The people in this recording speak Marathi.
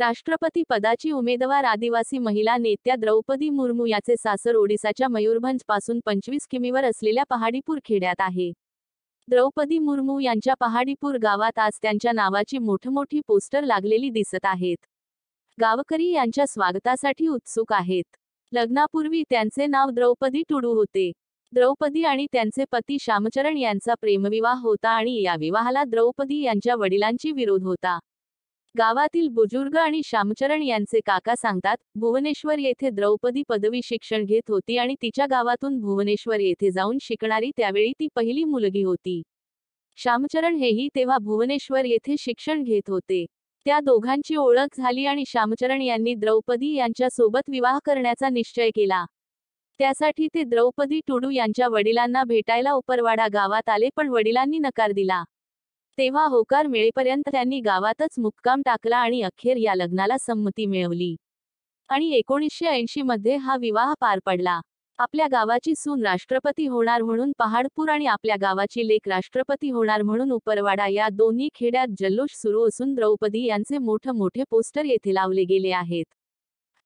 राष्ट्रपती पदाची उमेदवार आदिवासी महिला नेत्या द्रौपदी मुर्मू याचे सासर ओडिसाच्या मयूरभंज पासून पंचवीस किमीवर असलेल्या पहाडीपूर खेड्यात आहे द्रौपदी मुर्मू यांच्या पहाडीपूर गावात आज त्यांच्या नावाची मोठमोठी पोस्टर लागलेली दिसत आहेत गावकरी यांच्या स्वागतासाठी उत्सुक आहेत लग्नापूर्वी त्यांचे नाव द्रौपदी टुडू होते द्रौपदी आणि त्यांचे पती श्यामचरण यांचा प्रेमविवाह होता आणि या विवाहाला द्रौपदी यांच्या वडिलांची विरोध होता गावातील बुजुर्ग आणि श्यामचरण यांचे काका सांगतात भुवनेश्वर येथे द्रौपदी पदवी शिक्षण घेत होती आणि तिच्या गावातून भुवनेश्वर येथे जाऊन शिकणारी त्यावेळी ती पहिली मुलगी होती श्यामचरण हेही तेव्हा भुवनेश्वर येथे शिक्षण घेत होते त्या दोघांची ओळख झाली आणि श्यामचरण यांनी द्रौपदी यांच्यासोबत विवाह करण्याचा निश्चय केला त्यासाठी ते द्रौपदी टुडू यांच्या वडिलांना भेटायला उपरवाडा गावात आले पण वडिलांनी नकार दिला तेव्हा होकार मिळेपर्यंत त्यांनी गावातच मुक्काम टाकला आणि अखेर या लग्नाला संमती मिळवली आणि एकोणीसशे ऐंशी मध्ये हा विवाह पार पडला आपल्या गावाची सून राष्ट्रपती होणार म्हणून पहाडपूर आणि आपल्या गावाची लेख राष्ट्रपती होणार म्हणून उपरवाडा या दोन्ही खेड्यात जल्लोष सुरू असून द्रौपदी यांचे मोठे मोठे पोस्टर येथे लावले गेले आहेत